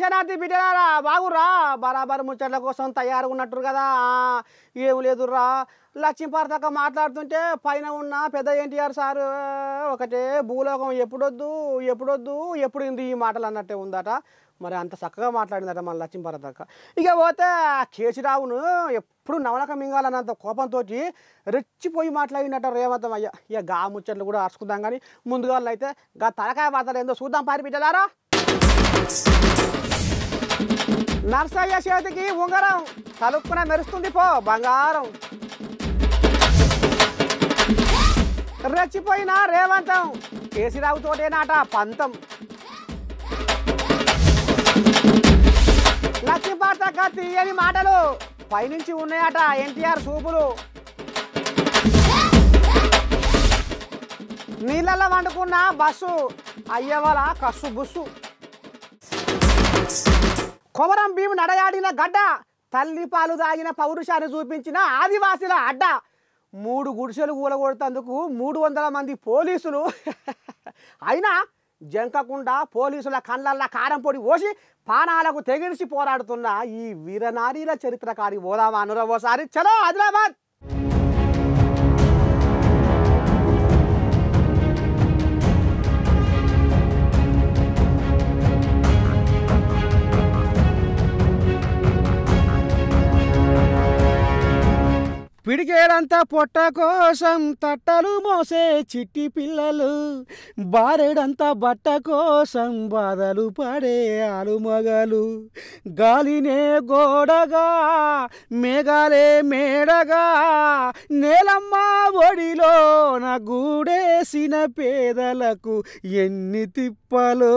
శతాబ్దికి శతాబ్ది బిడ్డలారా బాగురా బరాబర్ ముచ్చట్ల కోసం తయారు ఉన్నట్టు కదా ఏం లేదురా లక్ష్మీపార్తక మాట్లాడుతుంటే పైన ఉన్న పెద్ద ఎన్టీఆర్ సార్ ఒకటే భూలోకం ఎప్పుడొద్దు ఎప్పుడొద్దు ఎప్పుడు ఈ మాటలు అన్నట్టే ఉందట మరి అంత చక్కగా మాట్లాడిందట మన లక్ష్మీపార్తక ఇక పోతే కేసీరావును ఎప్పుడు నవలక మింగాలన్నంత కోపంతో రెచ్చిపోయి మాట్లాడినట్ట రేవంతం అయ్యా ఇక గా ముచ్చట్లు కూడా అరుచుకుందాం కానీ ముందుగా అయితే గా తలకాయ వార్తలు ఏందో చూద్దాం పారి బిడ్డలారా నర్సయ్య చేతికి ఉంగరం తలుపున మెరుస్తుంది పో బంగారం రెచ్చిపోయిన రేవంతం కేసీరావుతోటే నాట పంతం లక్ష్మీపాత అని మాటలు పైనుంచి ఉన్నాయట ఎన్టీఆర్ సూపులు నీళ్ళల్లో వండుకున్న బస్సు అయ్యే కస్సు బుస్సు కొమరం భీము నడయాడిన గడ్డ తల్లిపాలు తాగిన పౌరుషాన్ని చూపించిన ఆదివాసుల అడ్డ మూడు గుడిసెలు కూలగొడుతందుకు మూడు వందల మంది పోలీసులు అయినా జంకకుండా పోలీసుల కళ్ళల్లా కారం పొడి పోసి పానాలకు తెగిడిచి పోరాడుతున్న ఈ వీరనారీల చరిత్రకారి పోదామా అనురవోసారి చలో ఆదిలాబాద్ తిరిగేడంతా పొట్ట కోసం తట్టలు మోసే చిట్టి పిల్లలు బారేడంతా బట్ట కోసం బాధలు పడే ఆలుమగలు గాలినే గోడగా మేఘాలే మేడగా నేలమ్మ ఒడిలో నా గూడేసిన పేదలకు ఎన్ని తిప్పలో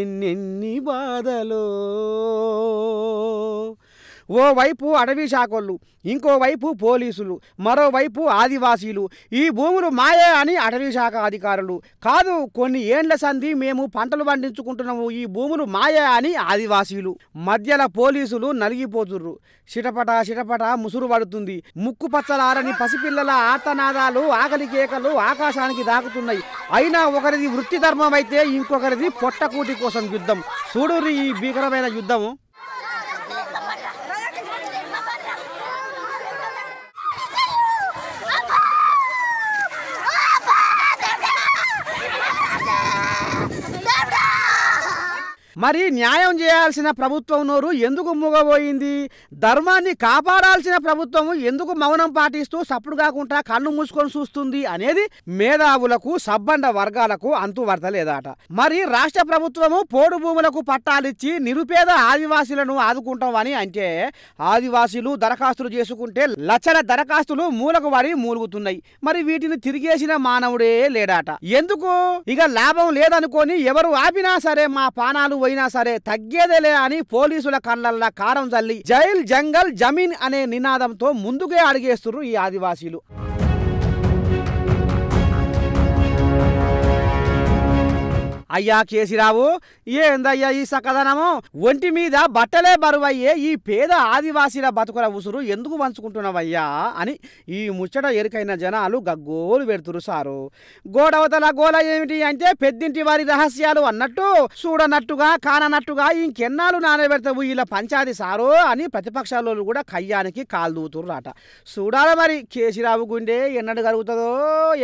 ఎన్నెన్ని బాధలు ఓవైపు అటవీ శాఖలు ఇంకోవైపు పోలీసులు మరోవైపు ఆదివాసీలు ఈ భూములు మాయే అని అటవీ శాఖ అధికారులు కాదు కొన్ని ఏండ్ల సంధి మేము పంటలు పండించుకుంటున్నాము ఈ భూములు మాయే అని ఆదివాసీలు మధ్యల పోలీసులు నలిగిపోతుర్రు సిటపట సిటపట ముసురు పడుతుంది ముక్కు పచ్చలారని పసిపిల్లల ఆర్తనాదాలు ఆకలి కేకలు ఆకాశానికి దాకుతున్నాయి అయినా ఒకరిది వృత్తి ధర్మం అయితే ఇంకొకరిది పొట్టకూటి కోసం యుద్ధం చూడురి ఈ భీకరమైన యుద్ధము మరి న్యాయం చేయాల్సిన ప్రభుత్వం నోరు ఎందుకు మూగబోయింది ధర్మాన్ని కాపాడాల్సిన ప్రభుత్వం ఎందుకు మౌనం పాటిస్తూ సప్పుడు కాకుండా కళ్ళు మూసుకొని చూస్తుంది అనేది మేధావులకు సబ్బండ వర్గాలకు అంతువర్తలేదట మరి రాష్ట్ర ప్రభుత్వము పోడు భూములకు పట్టాలిచ్చి నిరుపేద ఆదివాసులను ఆదుకుంటామని అంటే ఆదివాసీలు దరఖాస్తులు చేసుకుంటే లక్షల దరఖాస్తులు మూలకు వారి మూలుగుతున్నాయి మరి వీటిని తిరిగేసిన మానవుడే లేడాట ఎందుకు ఇక లాభం లేదనుకోని ఎవరు ఆపినా సరే మా పానాలు పోయినా సరే తగ్గేదేలే అని పోలీసుల కళ్ళల్లా కారం జల్లి జైల్ జంగల్ జమీన్ అనే నినాదంతో ముందుకే అడిగేస్తున్నారు ఈ ఆదివాసీలు అయ్యా కేసిరావు ఏందయ్యా ఈ సకదనము ఒంటి మీద బట్టలే బరువయ్యే ఈ పేద ఆదివాసీల బతుకుల ఉసురు ఎందుకు పంచుకుంటున్నావయ్యా అని ఈ ముచ్చట ఎరుకైన జనాలు గగ్గోలు పెడుతురు సారు గోడవతల గోల ఏమిటి అంటే పెద్దింటి వారి రహస్యాలు అన్నట్టు చూడనట్టుగా కాననట్టుగా ఇంకెన్నాళ్ళు నానబెడతావు ఇలా పంచాది సారు అని ప్రతిపక్షాల కూడా కయ్యానికి కాలు రాట చూడాలి మరి కేసిరావు గుండె ఎన్నడు కలుగుతుందో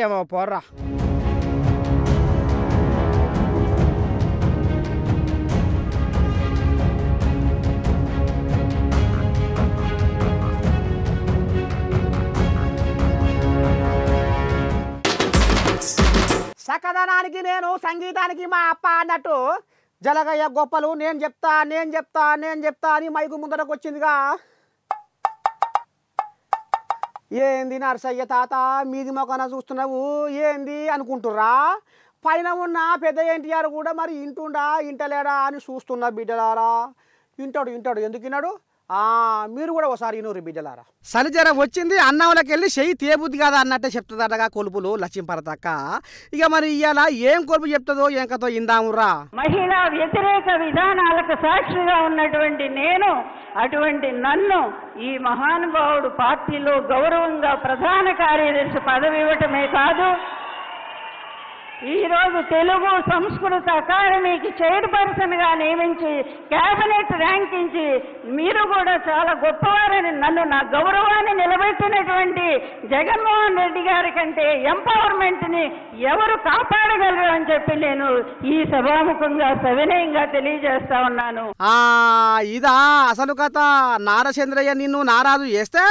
ఏమో పోర్రా చక్కదనానికి నేను సంగీతానికి మా అప్ప అన్నట్టు జలగయ్య గొప్పలు నేను చెప్తా నేను చెప్తా నేను చెప్తా అని మైకు ముందరకు వచ్చిందిగా ఏంది నర్సయ్య తాత మీది మొక్కన చూస్తున్నావు ఏంది అనుకుంటుర్రా పైన ఉన్న పెద్ద ఎన్టీఆర్ కూడా మరి ఇంటుండా ఇంటలేడా అని చూస్తున్నా బిడ్డలారా ఇంటాడు ఇంటాడు ఎందుకు విన్నాడు మీరు కూడా ఒకసారి ఇనూరు బిడ్డలారా సలిజర వచ్చింది అన్నంలోకి వెళ్ళి చెయ్యి తేబుద్ది కదా అన్నట్టే చెప్తుందటగా కొలుపులు లక్ష్మీపరతక్క ఇక మరి ఇవాళ ఏం కొలుపు చెప్తుందో ఏం ఇందామురా మహిళా వ్యతిరేక విధానాలకు సాక్షిగా ఉన్నటువంటి నేను అటువంటి నన్ను ఈ మహానుభావుడు పార్టీలో గౌరవంగా ప్రధాన కార్యదర్శి పదవి ఇవ్వటమే కాదు ఈరోజు తెలుగు సంస్కృత అకాడమీకి చైర్పర్సన్గా నియమించి క్యాబినెట్ ర్యాంకించి మీరు కూడా చాలా గొప్పవారని నన్ను నా గౌరవాన్ని నిలబెట్టినటువంటి జగన్మోహన్ రెడ్డి గారి కంటే ఎంపవర్మెంట్ని ఎవరు కాపాడగలరు అని చెప్పి నేను ఈ సభాముఖంగా సవినయంగా తెలియజేస్తా ఉన్నాను ఇదా అసలు కథ నారచంద్రయ్య నిన్ను నారాజు చేస్తే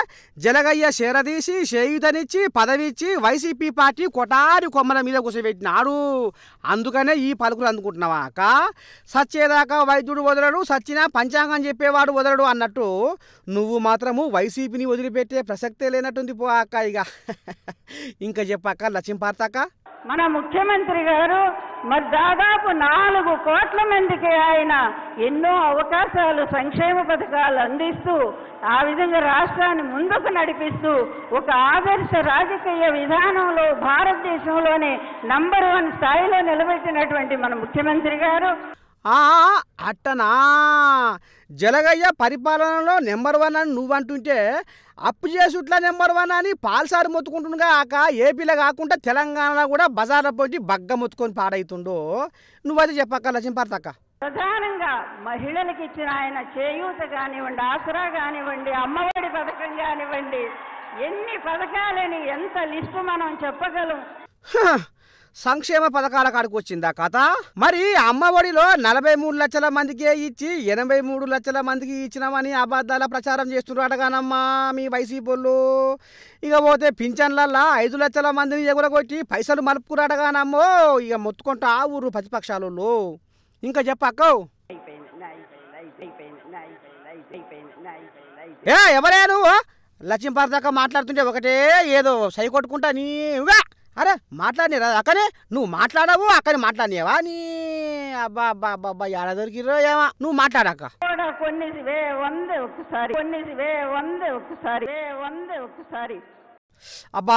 జలగయ్య శరదీసి చేయుతనిచ్చి పదవిచ్చి వైసీపీ పార్టీ కొటారి కొమ్మల మీద కూర్చోబెట్టిన నాడు అందుకనే ఈ పలుకులు అందుకుంటున్నావా అక్క సచ్చేదాకా వైద్యుడు వదలడు సచ్చినా పంచాంగం చెప్పేవాడు వదలడు అన్నట్టు నువ్వు మాత్రము వైసీపీని వదిలిపెట్టే ప్రసక్తే లేనట్టుంది పో అక్క ఇక ఇంకా చెప్పాక లక్ష్యం పార్తాక మన ముఖ్యమంత్రి గారు మరి దాదాపు నాలుగు కోట్ల మందికి ఆయన ఎన్నో అవకాశాలు సంక్షేమ పథకాలు అందిస్తూ ఆ విధంగా రాష్ట్రాన్ని ముందుకు నడిపిస్తూ ఒక ఆదర్శ రాజకీయ విధానంలో భారతదేశంలోనే నంబర్ వన్ స్థాయిలో నిలబెట్టినటువంటి మన ముఖ్యమంత్రి గారు ఆ అట్టనా జలగయ్య పరిపాలనలో నెంబర్ వన్ అని నువ్వంటుంటే అప్పు చేసుట్లా నెంబర్ వన్ అని పాల్సారి మొత్తుకుంటుండగా కాక ఏపీలో కాకుండా తెలంగాణలో కూడా బజార్ పోటీ బగ్గ మొత్తుకొని పాడైతుండో నువ్వది చెప్పక్క లక్ష్మీపడతక్క ప్రధానంగా మహిళలకు ఇచ్చిన ఆయన చేయూత కానివ్వండి ఆసరా కానివ్వండి అమ్మఒడి పథకం కానివ్వండి ఎన్ని పథకాలని ఎంత లిస్టు మనం చెప్పగలం సంక్షేమ పథకాల కాడికి వచ్చిందా కథ మరి అమ్మఒడిలో నలభై మూడు లక్షల మందికే ఇచ్చి ఎనభై మూడు లక్షల మందికి ఇచ్చినామని అబద్ధాల ప్రచారం చేస్తున్నారు అడగానమ్మా మీ వైసీపీలు ఇక పోతే పింఛన్లల్లా ఐదు లక్షల మందిని ఎగురగొట్టి పైసలు మలుపుకురు అడగానమ్మో ఇక మొత్తుకుంటా ఆ ఊరు ప్రతిపక్షాలు ఇంకా చెప్పక్కవు ఏ ఎవరే నువ్వు లక్ష్మీపార్దాక మాట్లాడుతుంటే ఒకటే ఏదో సై కొట్టుకుంటా నీ అరే మాట్లాడిని రా అక్కనే నువ్వు మాట్లాడవు అక్కని మాట్లాడినేవా నీ అబ్బా అబ్బా అబ్బా అబ్బా ఎలా దొరికిర్రో ఏమా నువ్వు మాట్లాడక ఒక్కసారి అబ్బా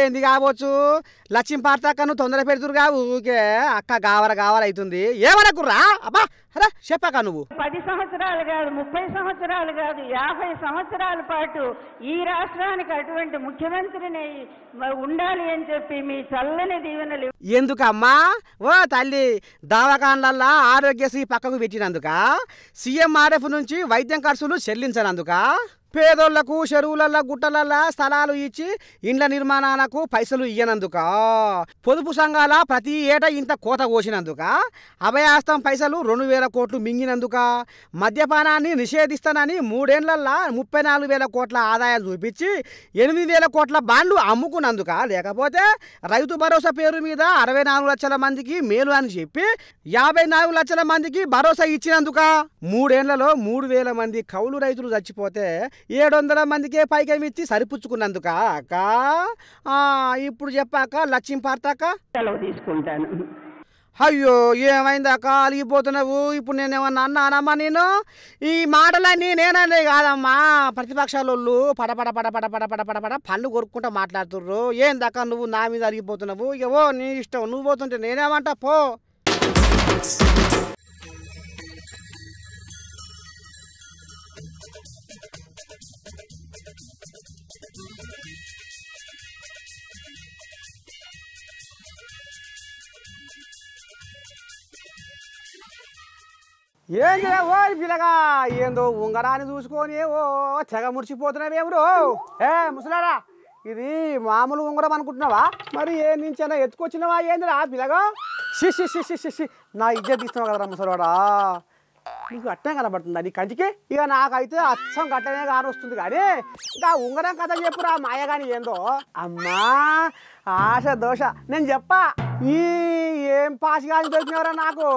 ఏంది కావచ్చు పార్త అక్క నువ్వు తొందర పెడుతురు కావు ఊకే అక్క గావర గావర అవుతుంది ఏమనకుర్రా అబ్బా రా చెప్పాక నువ్వు పది సంవత్సరాలు కాదు ముప్పై సంవత్సరాలు కాదు యాభై సంవత్సరాల పాటు ఈ రాష్ట్రానికి అటువంటి ముఖ్యమంత్రిని ఉండాలి అని చెప్పి మీ చల్లని దీవెనలు ఎందుకమ్మా ఓ తల్లి దవాఖాన్లల్లా ఆరోగ్యశ్రీ పక్కకు పెట్టినందుక సీఎంఆర్ఎఫ్ నుంచి వైద్యం ఖర్చులు చెల్లించనందుక పేదోళ్లకు చెరువులల్లో గుట్టలల్లో స్థలాలు ఇచ్చి ఇండ్ల నిర్మాణాలకు పైసలు ఇయ్యనందుక పొదుపు సంఘాల ప్రతి ఏటా ఇంత కోత కోసినందుక అభయాస్తం పైసలు రెండు వేల వేల కోట్లు మింగినందుక మద్యపానాన్ని నిషేధిస్తానని మూడేళ్లల్లా ముప్పై నాలుగు వేల కోట్ల ఆదాయాలు చూపించి ఎనిమిది వేల కోట్ల బాండ్లు అమ్ముకున్నందుక లేకపోతే రైతు భరోసా పేరు మీద అరవై నాలుగు లక్షల మందికి మేలు అని చెప్పి యాభై నాలుగు లక్షల మందికి భరోసా ఇచ్చినందుక మూడేళ్లలో మూడు వేల మంది కౌలు రైతులు చచ్చిపోతే ఏడు వందల మందికే పైకం ఇచ్చి సరిపుచ్చుకున్నందుక అక్క ఇప్పుడు చెప్పాక లక్ష్యం పార్తాక సెలవు తీసుకుంటాను అయ్యో ఏమైందా కాలిగిపోతున్నావు ఇప్పుడు నేనేమన్నా అన్నానమ్మా నేను ఈ మాటలన్నీ నేననే కాదమ్మా ప్రతిపక్షాలు పడ పడ పడ పడ పడ పడ పడ పడ పళ్ళు కొరుక్కుంటూ మాట్లాడుతుర్రు ఏందాక నువ్వు నా మీద అరిగిపోతున్నావు ఏవో నీ ఇష్టం నువ్వు పోతుంటే నేనేమంటా పో ఏం ఓ పిల్లగా ఏందో ఉంగరాన్ని చూసుకొని ఓ తెగ ఎవరు ఏ ముసలారా ఇది మామూలు ఉంగరం అనుకుంటున్నావా మరి ఏ నుంచైనా ఎత్తుకొచ్చినవా ఏందిరా పిల్లగా షిషి సిసి సిసి నా ఇజ్జత్ తీస్తున్నావు కదరా ముసలాడా నీకు అట్టే కనబడుతుంది అది కంటికి ఇక నాకైతే అచ్చం గట్టనే కాని వస్తుంది కానీ ఇంకా ఉంగరం కథ చెప్పురా మాయ కానీ ఏందో అమ్మా ఆశ దోష నేను చెప్పా ఈ ఏం పాస్ కానీ దొరికినవరా నాకు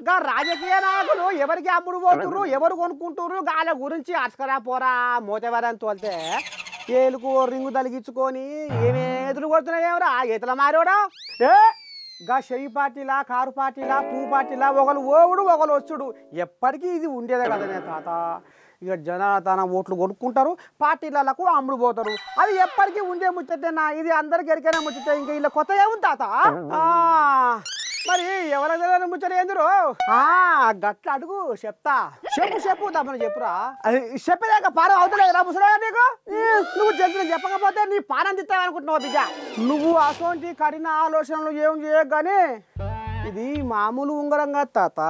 ఇంకా రాజకీయ నాయకులు ఎవరికి అప్పుడు పోతున్నారు ఎవరు కొనుక్కుంటున్నారు గాల గురించి అసకరా పోరా మోతవరని తోలితే ఏలుకు రింగు తలిగించుకొని ఏమేదులు ఎదురు కొడుతున్నాయేమరా ఈతల మారోడా ఏ గా షెయ్యి పార్టీలా కారు పార్టీలా పూ పార్టీలా ఒకరు ఓవుడు ఒకరు వచ్చుడు ఎప్పటికీ ఇది ఉండేదే కదనే తాత ఇక జనాతన ఓట్లు కొనుక్కుంటారు పార్టీలకు అమ్ముడు పోతారు అది ఎప్పటికీ ఉండే ముచ్చటేనా ఇది అందరికి ఎరికైనా ముచ్చట ఇంకా ఇలా కొత్త ఏముంది తాత మరి ఎవరి తెలియని ముచ్చట ఏందిరు గట్ల అడుగు చెప్తా చెప్పు చెప్పు తమను చెప్పురా చెప్పేదాక పారం అవుతలేదు రా ముసరా నీకు నువ్వు జంతువు చెప్పకపోతే నీ పానం తిత్తావు అనుకుంటున్నావు బిడ్డ నువ్వు అసోంటి కఠిన ఆలోచనలు ఏం చేయగానే ఇది మామూలు ఉంగరంగా తాత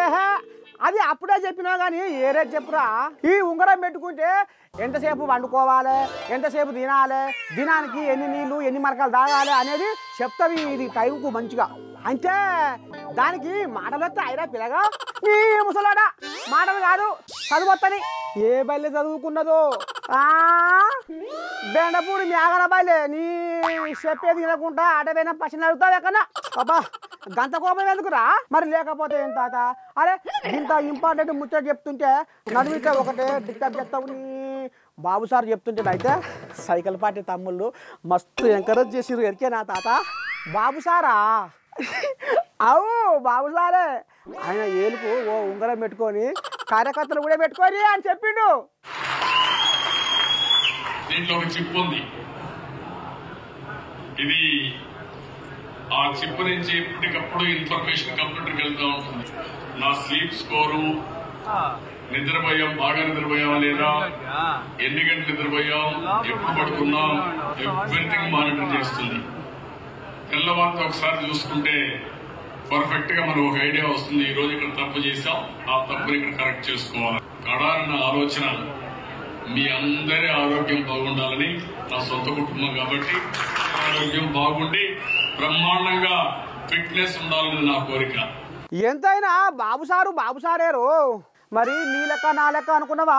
ఏహా అది అప్పుడే చెప్పినా కానీ ఏరే చెప్పురా ఈ ఉంగరం పెట్టుకుంటే ఎంతసేపు వండుకోవాలి ఎంతసేపు తినాలి దినానికి ఎన్ని నీళ్ళు ఎన్ని మరకలు తాగాలి అనేది చెప్తావి ఇది టైంకు మంచిగా అంటే దానికి మాటలు అయినా పిల్లగా ఈ ముసలాడా మాటలు కాదు చదువు ఏ బయలు చదువుకున్నదో బెండపూడి మేఘల బయలే నీ చెప్పేది తినకుండా అటవైనా పచ్చని అడుగుతావు ఎక్కడ బాబా గంత కోపం ఎందుకురా మరి లేకపోతే ఏం తాత అరే ఇంత ఇంపార్టెంట్ ముచ్చట చెప్తుంటే నడుమిక ఒకటే డిస్టర్బ్ చేస్తావు నీ బాబు సార్ చెప్తుంటే అయితే సైకిల్ పార్టీ తమ్ముళ్ళు మస్తు ఎంకరేజ్ చేసిరు ఎరికే నా తాత బాబు సారా అవు బాబు సారే ఆయన ఏలుపు ఓ ఉంగరం పెట్టుకొని కార్యకర్తలు కూడా పెట్టుకోని అని చెప్పిండు దీంట్లో ఒక చిప్ ఉంది ఇది ఆ చిప్ నుంచి ఎప్పటికప్పుడు ఇన్ఫర్మేషన్ కంప్యూటర్కి వెళ్తూ ఉంటుంది నా స్లీప్ స్కోరు నిద్రపోయాం బాగా నిద్రపోయావా లేదా ఎన్ని గంటలు నిద్రపోయాం ఎప్పుడు పడుకున్నాం ఎవ్రీథింగ్ మానిటర్ చేస్తుంది తెల్లవారితో ఒకసారి చూసుకుంటే పర్ఫెక్ట్ గా మనకు ఒక ఐడియా వస్తుంది ఈ రోజు ఇక్కడ తప్పు చేసాం ఆ తప్పుని ఇక్కడ కరెక్ట్ చేసుకోవాలి కడాలన్న ఆలోచన మీ అందరి ఆరోగ్యం బాగుండాలని నా సొంత కుటుంబం కాబట్టి ఆరోగ్యం బాగుండి బ్రహ్మాండంగా ఫిట్నెస్ ఉండాలని నా కోరిక ఎంతైనా బాబు సారు బాబు సారేరు మరి నీలక నాలక అనుకున్నావా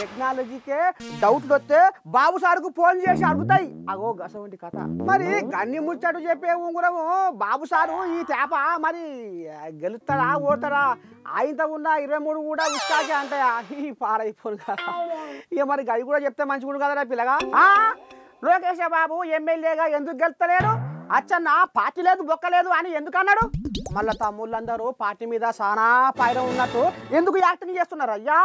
టెక్నాలజీకే డౌట్లు వస్తే బాబు సార్కు ఫోన్ చేసి అడుగుతాయి అగో గస వంటి కథ మరి గన్ని ముచ్చటు చెప్పే ఉంగురము బాబు సారు ఈ తేప మరి గెలుస్తాడా ఓడతాడా ఆయనతో ఉన్న ఇరవై మూడు కూడా ఉత్సాహే అంటాయా ఈ పాడైపోను కదా ఇక మరి గది కూడా చెప్తే మంచిగుండు కదరా పిల్లగా లోకేశ బాబు ఎమ్మెల్యేగా ఎందుకు గెలుస్తలేడు అచ్చన్న పార్టీ లేదు బొక్క లేదు అని ఎందుకన్నాడు మళ్ళీ తమ్ముళ్ళందరూ పార్టీ మీద సానా పైన ఉన్నట్టు ఎందుకు యాక్టింగ్ చేస్తున్నారు అయ్యా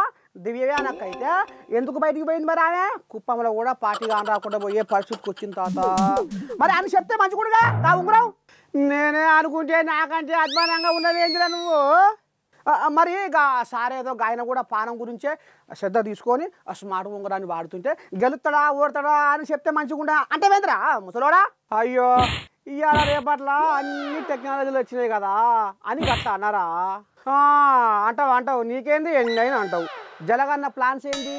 దివ్యవ్యానక్క అయితే ఎందుకు బయటికి పోయింది మరి ఆమె కుప్పంలో కూడా పార్టీ కాని రాకుండా పోయే పరిస్థితికి వచ్చిన తాత మరి అని చెప్తే కూడా నా ఉంగరావు నేనే అనుకుంటే నాకంటే అద్భుతంగా ఉన్నది ఏంటిరా నువ్వు మరి సారేదో గాయన కూడా పానం గురించే శ్రద్ధ తీసుకొని స్మార్ట్ ఉంగరాన్ని వాడుతుంటే గెలుతాడా ఓడతాడా అని చెప్తే మంచిగుండా అంటే వేంద్రా ముసలోడా అయ్యో ఇవాళ రేపట్ల అన్ని టెక్నాలజీలు వచ్చినాయి కదా అని కట్ట అన్నారా అంటావు అంటావు నీకేంది ఎండైనా అంటావు జలగన్న ప్లాన్స్ ఏంటి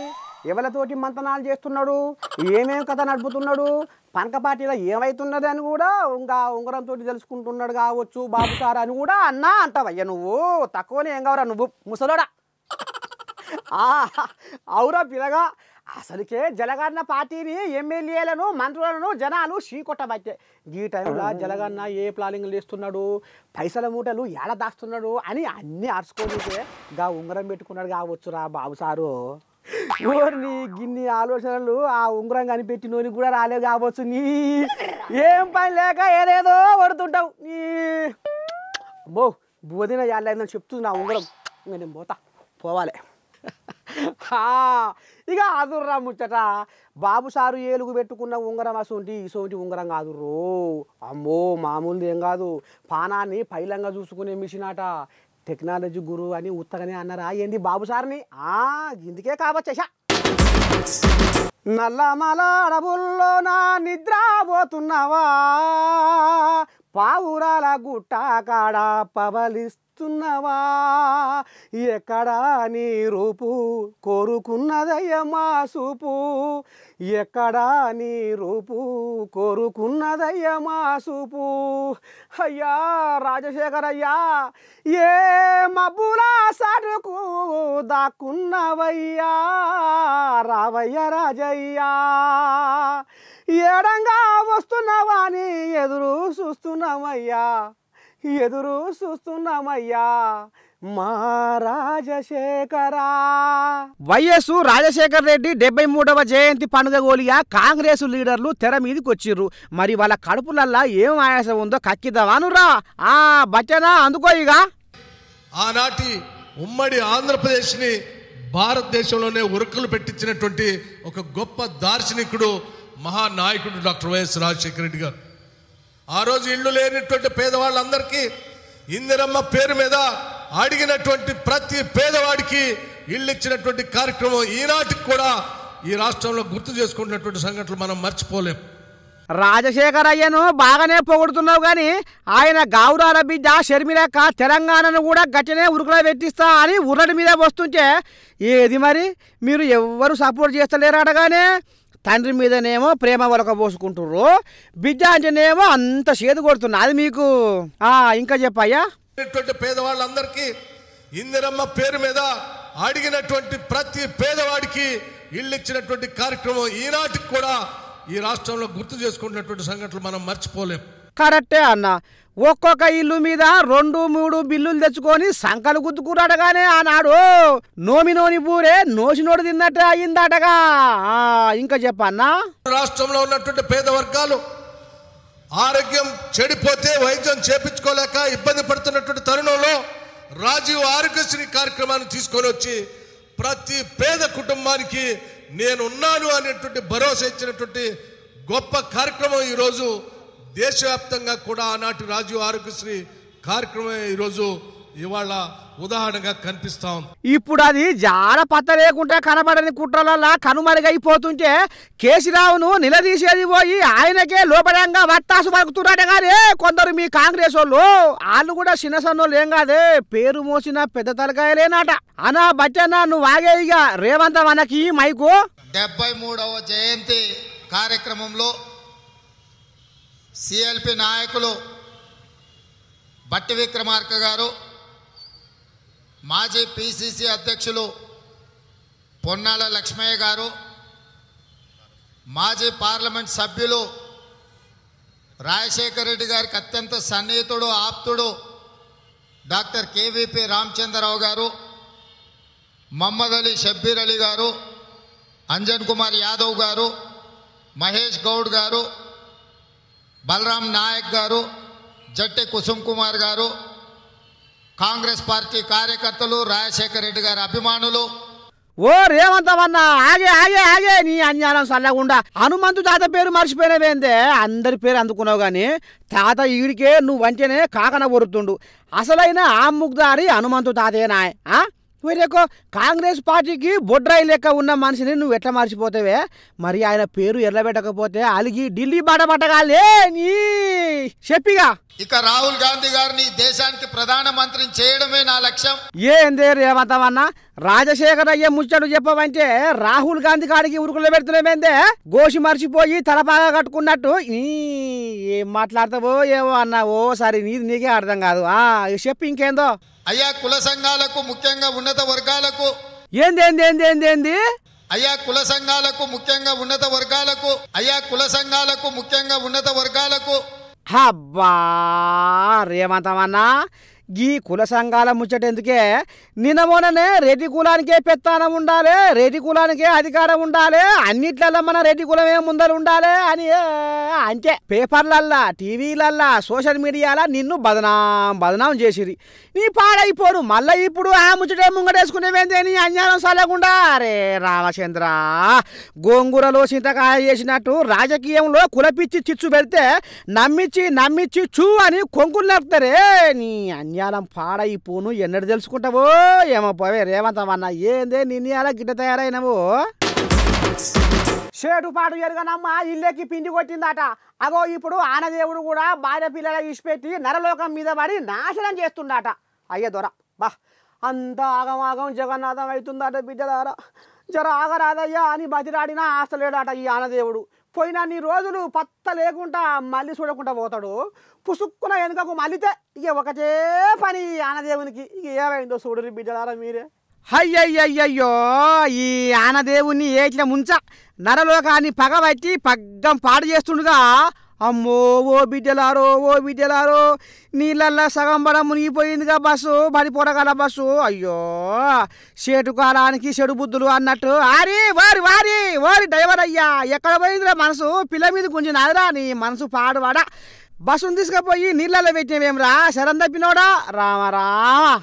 ఎవరితోటి మంతనాలు చేస్తున్నాడు ఏమేమి కథ నడుపుతున్నాడు పనక పార్టీలో ఏమవుతున్నది అని కూడా ఇంకా ఉంగరంతో తెలుసుకుంటున్నాడు కావచ్చు బాబు సార్ అని కూడా అన్నా అంటావయ్యా నువ్వు తక్కువనే ఏం కావరా నువ్వు ముసలోడా అవురా పిలగా అసలుకే జలగన్న పార్టీని ఎమ్మెల్యేలను మంత్రులను జనాలు షీకొట్టబట్టే ఈ టైంలో జలగన్న ఏ ప్లానింగ్లు చేస్తున్నాడు పైసల మూటలు ఏడ దాస్తున్నాడు అని అన్నీ అరుచుకోలేదే గా ఉంగరం పెట్టుకున్నాడు కావచ్చురా బాబు సారు ఓర్ని గిన్ని ఆలోచనలు ఆ ఉంగరం కనిపెట్టినోని కూడా రాలేదు కావచ్చు నీ ఏం పని లేక ఏదేదో పడుతుంటావు నీ బో బోధిన యాళ్ళైందని చెప్తుంది నా ఉంగరం ఇంకా నేను పోతా పోవాలి ఇక ఆదుర్రా ముచ్చట బాబు సారు ఏలుగు పెట్టుకున్న ఉంగరం అసోంటి ఇసోంటి ఉంగరం కాదుర్రో అమ్మో మామూలుది ఏం కాదు పానాన్ని పైలంగా చూసుకునే మిషన్ అట టెక్నాలజీ గురువు అని ఉత్తగానే అన్నారా ఏంది బాబు సార్ని ఆ ఇందుకే కావచ్చేసా నల్లమల అడవుల్లో నా నిద్ర పోతున్నావా పావురాల గుట్ట కాడ పవలిస్తా చూస్తున్నావా ఎక్కడా నీ రూపు కోరుకున్నదయ్య మా సూపు ఎక్కడా నీ రూపు కోరుకున్నదయ్య మా సూపు అయ్యా రాజశేఖరయ్యా ఏ మబ్బులా సాటుకు దాక్కున్నవయ్యా రావయ్య రాజయ్యా ఏడంగా వస్తున్నావా అని ఎదురు చూస్తున్నావయ్యా ఎదురు చూస్తున్నామయ్యా మా రాజశేఖర వైఎస్ రాజశేఖర్ రెడ్డి డెబ్బై మూడవ జయంతి పండుగ గోలిగా కాంగ్రెస్ లీడర్లు తెర మీదకి వచ్చిర్రు మరి వాళ్ళ కడుపులల్లా ఏం ఆయాసం ఉందో కక్కిద్దామానురా ఆ బచ్చనా అందుకో ఇక ఆనాటి ఉమ్మడి ఆంధ్రప్రదేశ్ని భారతదేశంలోనే ఉరుకులు పెట్టించినటువంటి ఒక గొప్ప దార్శనికుడు మహానాయకుడు డాక్టర్ వైఎస్ రాజశేఖర రెడ్డి గారు ఆ రోజు ఇళ్ళు లేనటువంటి పేదవాళ్ళందరికీ ఇందిరమ్మ పేరు మీద అడిగినటువంటి ప్రతి పేదవాడికి ఇళ్ళు ఇచ్చినటువంటి కార్యక్రమం ఈనాటికి కూడా ఈ రాష్ట్రంలో గుర్తు చేసుకుంటున్నటువంటి సంఘటనలు మనం మర్చిపోలేం రాజశేఖరయ్యను బాగానే పొగుడుతున్నావు కానీ ఆయన గావురాల బిడ్డ షర్మిలక్క తెలంగాణను కూడా గట్టినే ఉరుకులో పెట్టిస్తా అని ఉరడి మీద వస్తుంటే ఏది మరి మీరు ఎవ్వరూ సపోర్ట్ చేస్తలేరు అడగానే తండ్రి మీదనేమో ప్రేమ వలక పోసుకుంటుర్రు బిడ్డ అంటేనేమో అంత చేదు కొడుతున్నా అది మీకు ఇంకా చెప్పయ్యా పేదవాళ్ళందరికీ ఇందిరమ్మ పేరు మీద అడిగినటువంటి ప్రతి పేదవాడికి ఇల్లు ఇచ్చినటువంటి కార్యక్రమం ఈనాటికి కూడా ఈ రాష్ట్రంలో గుర్తు చేసుకుంటున్నటువంటి సంఘటనలు మనం మర్చిపోలేం కరెక్టే అన్న ఒక్కొక్క ఇల్లు మీద రెండు మూడు బిల్లులు తెచ్చుకొని సంకలు గుద్దుకున్నాడగానే ఆనాడు నోమి నోని పూరే నోసినోడు తిన్నట్టే అయిందటగా ఇంకా చెప్పన్నా రాష్ట్రంలో ఉన్నటువంటి పేద వర్గాలు ఆరోగ్యం చెడిపోతే వైద్యం చేపించుకోలేక ఇబ్బంది పడుతున్నటువంటి తరుణంలో రాజీవ్ ఆరోగ్యశ్రీ కార్యక్రమాన్ని తీసుకొని వచ్చి ప్రతి పేద కుటుంబానికి నేనున్నాను అనేటువంటి భరోసా ఇచ్చినటువంటి గొప్ప కార్యక్రమం ఈరోజు దేశవ్యాప్తంగా కూడా ఆనాటి రాజు ఆరోగ్యశ్రీ కార్యక్రమం ఈరోజు ఇవాళ ఉదాహరణగా కనిపిస్తా ఇప్పుడు అది జార పత్త లేకుండా కనబడని కుట్రలలా కనుమరుగైపోతుంటే కేసీరావును నిలదీసేది పోయి ఆయనకే లోపడంగా వత్తాసు పలుకుతున్నాడే కానీ కొందరు మీ కాంగ్రెస్ వాళ్ళు వాళ్ళు కూడా చిన్న సన్నోళ్ళు ఏం కాదే పేరు మోసిన పెద్ద తలకాయలేనాట అనా బచ్చనా నువ్వు ఆగే రేవంత మనకి మైకు డెబ్బై మూడవ జయంతి కార్యక్రమంలో సిఎల్పి నాయకులు బట్టి విక్రమార్క గారు మాజీ పిసిసి అధ్యక్షులు పొన్నాల లక్ష్మయ్య గారు మాజీ పార్లమెంట్ సభ్యులు రాజశేఖర రెడ్డి గారికి అత్యంత సన్నిహితుడు ఆప్తుడు డాక్టర్ కేవీపీ రామచంద్రరావు గారు మహమ్మద్ అలీ షబ్బీర్ అలీ గారు అంజన్ కుమార్ యాదవ్ గారు మహేష్ గౌడ్ గారు బలరాం నాయక్ గారు జట్టి కుసుమ్ కుమార్ గారు కాంగ్రెస్ పార్టీ కార్యకర్తలు రాజశేఖర రెడ్డి గారి అభిమానులు ఓ రేవంతమన్నా ఆగే ఆగే ఆగే నీ అన్యాయం సల్లగుండా హనుమంతు తాత పేరు మర్చిపోయినవేందే అందరి పేరు అందుకున్నావు కానీ తాత ఈడికే నువ్వు వంటనే కాకన పొరుతుండు అసలైన ఆ ముగ్ధారి హనుమంతు తాతేనాయ్ వీరకు కాంగ్రెస్ పార్టీకి బొడ్రాయి లెక్క ఉన్న మనిషిని నువ్వు ఎట్లా మర్చిపోతావే మరి ఆయన పేరు ఎర్రబెట్టకపోతే అలిగి ఢిల్లీ బాటబట్టగాలే నీ చెప్పిగా ఇక రాహుల్ గాంధీ గారిని దేశానికి ప్రధానమంత్రిని చేయడమే నా లక్ష్యం ఎందు రేవంతమన్నా రాజశేఖరయ్య ముచ్చడు చెప్పవంటే రాహుల్ గాంధీ కాడికి ఉరుకులు పెడుతున్నామేందే గోషి మర్చిపోయి తలపాగా కట్టుకున్నట్టు నీ ఏం మాట్లాడతావో ఏమో అన్నా ఓసారి నీది నీకే అర్థం కాదు ఆ చెప్పి ఇంకేందో అయ్యా కుల సంఘాలకు ముఖ్యంగా ఉన్నత వర్గాలకు ఏంది అయ్యా కుల సంఘాలకు ముఖ్యంగా ఉన్నత వర్గాలకు అయ్యా కుల సంఘాలకు ముఖ్యంగా ఉన్నత వర్గాలకు హబ్బా రేమంతమన్నా గీ కుల సంఘాల ముచ్చటెందుకే నినమోననే రెడ్డి కులానికే పెత్తానం ఉండాలి రెడ్డి కులానికే అధికారం ఉండాలి అన్నిట్లల్లో మన రెడ్డి కులమే ముందరు ఉండాలి అని అంతే పేపర్లల్లా టీవీలల్లా సోషల్ మీడియాలా నిన్ను బదనాం బదనాం చేసిరి నీ పాడైపోరు మళ్ళీ ఇప్పుడు ఆ ముచ్చట ముంగటేసుకునేవేందే నీ అన్యాయం సలగుండా అరే రామచంద్ర గోంగూరలో సీతకాయ చేసినట్టు రాజకీయంలో కులపిచ్చి చిచ్చు పెడితే నమ్మిచ్చి నమ్మిచ్చి చూ అని కొంకులు నడుపుతారే నీ అన్యాలం పాడైపోను ఎన్నడు తెలుసుకుంటావో ఏమో పోవే రేవంతమన్నా ఏందే నిన్న అలా గిడ్డ తయారైనవో షేటు పాటు ఎరుగనమ్మ ఇల్లెక్కి పిండి కొట్టిందట అగో ఇప్పుడు ఆనదేవుడు కూడా భార్య పిల్లల ఇసిపెట్టి నరలోకం మీద పడి నాశనం చేస్తుండట అయ్యే దొర బా అంత ఆగమాగం జగన్నాథం అవుతుందట బిడ్డలారా జర ఆగరాదయ్యా అని బతిరాడినా ఆశలేడాట ఈ ఆనదేవుడు పోయిన నీ రోజులు పత్త లేకుండా మళ్ళీ చూడకుండా పోతాడు పుసుక్కున వెనుకకు మళ్ళీతే ఇక ఒకటే పని ఆనదేవునికి ఇక ఏమైందో చూడరు బిడ్డలారా మీరే అయ్యయ్యయ్యో ఈ ఆనదేవుని ఏట్ల ముంచ నరలోకాన్ని పగబట్టి పగ్గం పాడు చేస్తుండగా అమ్మో ఓ బిడ్డలారో ఓ బిడ్డలారో నీళ్ళల్లా సగం బడ మునిగిపోయిందిగా బస్సు పడిపోరగల బస్సు అయ్యో చెడు కాలానికి చెడు బుద్ధులు అన్నట్టు ఆరి వారి వారి వారి డ్రైవర్ అయ్యా ఎక్కడ పోయిందిరా మనసు పిల్ల మీద కొంచెం నాదిరా నీ మనసు పాడువాడ బస్సును తీసుకుపోయి నీళ్ళల్లో పెట్టినవేమిరా శరం తప్పినోడా రామా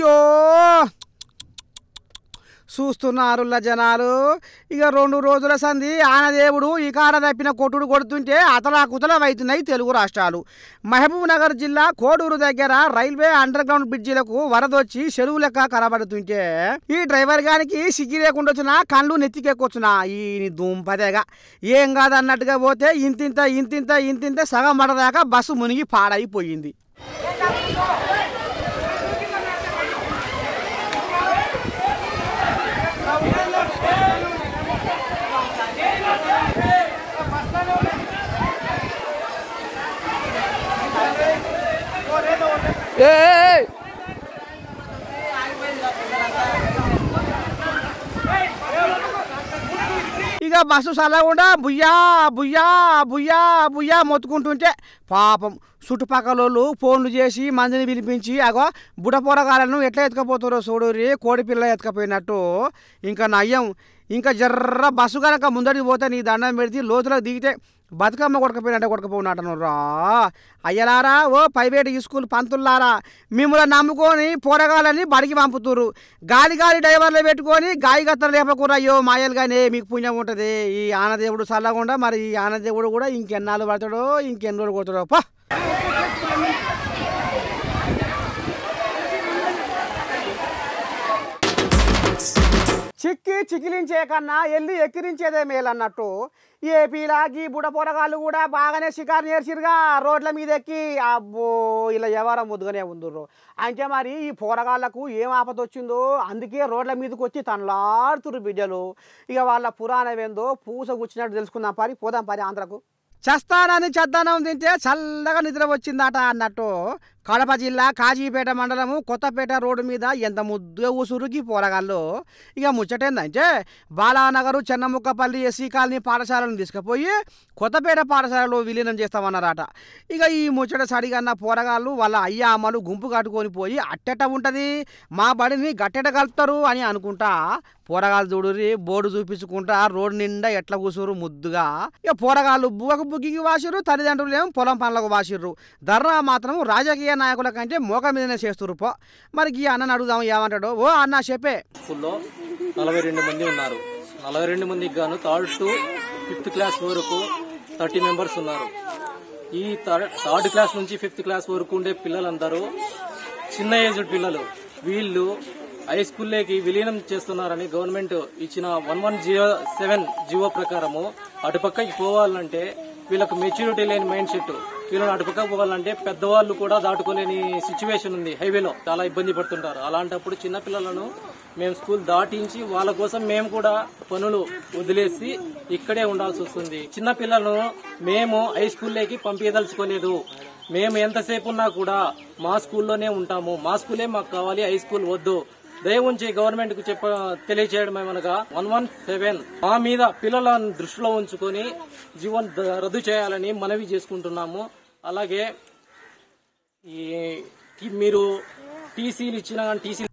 야 చూస్తున్నారు జనాలు ఇక రెండు రోజుల సంధి ఆనదేవుడు ఇకాడ తప్పిన కొట్టుడు కొడుతుంటే కుతలవైతున్నాయి తెలుగు రాష్ట్రాలు మహబూబ్ నగర్ జిల్లా కోడూరు దగ్గర రైల్వే అండర్ గ్రౌండ్ బ్రిడ్జిలకు వరదొచ్చి చెరువు లెక్క కనబడుతుంటే ఈ డ్రైవర్ గానికి సిగ్గి లేకుండా వచ్చినా కళ్ళు నెత్తికెక్కొచ్చునా ఈ దూంపదేగా ఏం కాదన్నట్టుగా పోతే ఇంతింత ఇంతింత ఇంతింత సగం మడదాకా బస్సు మునిగి పాడైపోయింది ఏ ఇక బస్సు చల్లకుండా బుయ్యా బుయ్యా బుయ్యా బుయ్యా మొత్తుకుంటుంటే పాపం చుట్టుపక్కల వాళ్ళు ఫోన్లు చేసి మందిని పిలిపించి అగో బుడపొరగాలను ఎట్లా ఎత్తుకపోతారో కోడి కోడిపిల్ల ఎత్తుకపోయినట్టు ఇంకా నయ్యం ఇంకా జర్ర బస్సు కనుక ముందడికి పోతే నీ దండం పెడితే లోతులకు దిగితే బతుకమ్మ కొడకపోయినట్టే రా అయ్యలారా ఓ పైవేటు స్కూల్ పంతుల్లారా మిమ్మల్ని నమ్ముకొని పోరగాలని బడికి పంపుతురు గాలి గాలి డ్రైవర్లు పెట్టుకొని గాయగత్తలు గత్తలు లేపకూర అయ్యో మాయలుగానే మీకు పుణ్యం ఉంటుంది ఈ ఆనదేవుడు చల్లకుండా మరి ఈ ఆనదేవుడు కూడా ఇంకెన్నాళ్ళు పడతాడో ఇంకెన్ని రోజులు కొడతాడో పా చిక్కి చికిలించే కన్నా వెళ్ళి ఎక్కిరించేదే మేలన్నట్టు ఏపీలా గీ బుడ పొరగాళ్ళు కూడా బాగానే షికారు నేర్చిరుగా రోడ్ల మీద ఎక్కి అబ్బో ఇలా వ్యవహారం ముద్దుగానే ఉందర్రు అంటే మరి ఈ పోరగాళ్ళకు ఏం ఆపద వచ్చిందో అందుకే రోడ్ల మీదకి వచ్చి తనలాడుతురు బిడ్డలు ఇక వాళ్ళ పురాణం ఏందో పూస కూర్చున్నట్టు తెలుసుకుందాం పరి పోదాం పరి ఆంధ్రకు చస్తానని చద్దానం తింటే చల్లగా నిద్ర వచ్చిందట అన్నట్టు కడప జిల్లా కాజీపేట మండలము కొత్తపేట రోడ్డు మీద ఎంత ముద్దుగా ఉసురుకి పోరగాళ్ళు ఇక ముచ్చటేందంటే బాలానగరు చెన్నముక్కపల్లి ఎస్సీ కాలనీ పాఠశాలను తీసుకుపోయి కొత్తపేట పాఠశాలలో విలీనం చేస్తామన్నారట ఇక ఈ ముచ్చట సడిగన్న పోరగాళ్ళు వాళ్ళ అయ్య అమ్మలు గుంపు కట్టుకొని పోయి అట్టెట ఉంటుంది మా బడిని గట్టెట కలుపుతారు అని అనుకుంటా పోరగాళ్ళు చూడురి బోర్డు చూపించుకుంటా రోడ్డు నిండా ఎట్ల కూసురు ముద్దుగా ఇక పోరగాళ్ళు బువ్వకు బుగ్గికి వాసిర్రు తల్లిదండ్రులు ఏమో పొలం పనులకు వాసిర్రు ధర్రా మాత్రం రాజకీయ నాయకుల కంటే మోక మీదనే చేస్తురు పో మరి ఈ అన్నని అడుగుదాం ఏమంటాడు ఓ అన్న చెప్పే స్కూల్లో నలభై రెండు మంది ఉన్నారు నలభై రెండు మందికి గాను థర్డ్ టు ఫిఫ్త్ క్లాస్ వరకు థర్టీ మెంబర్స్ ఉన్నారు ఈ థర్డ్ క్లాస్ నుంచి ఫిఫ్త్ క్లాస్ వరకు ఉండే పిల్లలందరూ చిన్న ఏజ్ పిల్లలు వీళ్ళు హై స్కూల్లోకి విలీనం చేస్తున్నారని గవర్నమెంట్ ఇచ్చిన one one zero seven GO ప్రకారము అటుపక్కకి పోవాలంటే వీళ్ళకు మెచ్యూరిటీ లేని మైండ్ సెట్ వీళ్ళని అటుపక్క పోవాలంటే పెద్దవాళ్ళు కూడా దాటుకోలేని సిచ్యువేషన్ ఉంది హైవేలో చాలా ఇబ్బంది పడుతుంటారు అలాంటప్పుడు చిన్నపిల్లలను మేము స్కూల్ దాటించి వాళ్ళ కోసం మేము కూడా పనులు వదిలేసి ఇక్కడే ఉండాల్సి వస్తుంది చిన్నపిల్లలను మేము హై స్కూల్లోకి పంపించదలుచుకోలేదు మేము ఎంతసేపు ఉన్నా కూడా మా స్కూల్లోనే ఉంటాము మా స్కూలే మాకు కావాలి హై స్కూల్ వద్దు దయవుంచి గవర్నమెంట్ కు చెప్ప తెలియచేయడం ఏమనగా వన్ వన్ సెవెన్ మా మీద పిల్లలను దృష్టిలో ఉంచుకొని జీవన్ రద్దు చేయాలని మనవి చేసుకుంటున్నాము అలాగే ఈ మీరు టీసీలు ఇచ్చినా టీసీ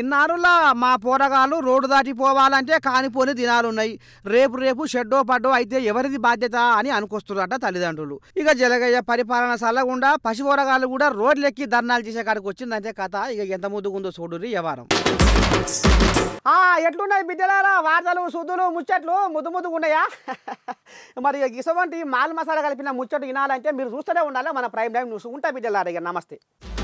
ఇన్నారులా మా పోరగాళ్ళు రోడ్డు దాటిపోవాలంటే కానిపోని దినాలున్నాయి రేపు రేపు షెడ్డో పడ్డో అయితే ఎవరిది బాధ్యత అని అనుకొస్తున్నారట తల్లిదండ్రులు ఇక జలగయ్య పరిపాలన సల్లగుండా పసి పోరగాళ్ళు కూడా రోడ్లెక్కి ధర్నాలు చేసే కాడికి వచ్చిందంటే కథ ఇక ఎంత ముందుకుందో చూడు వ్యవహారం ఎట్లున్నాయి బిడ్డలారా వార్తలు సుద్దులు ముచ్చట్లు ముద్దు ముద్దు ఉన్నాయా మరి ఇటువంటి మాల్ మసాలా కలిపిన ముచ్చట్లు వినాలంటే మీరు చూస్తూనే ఉండాలి మన ప్రైమ్ టైం చూసుకుంటా ఉంటా బిడ్డలారా ఇక నమస్తే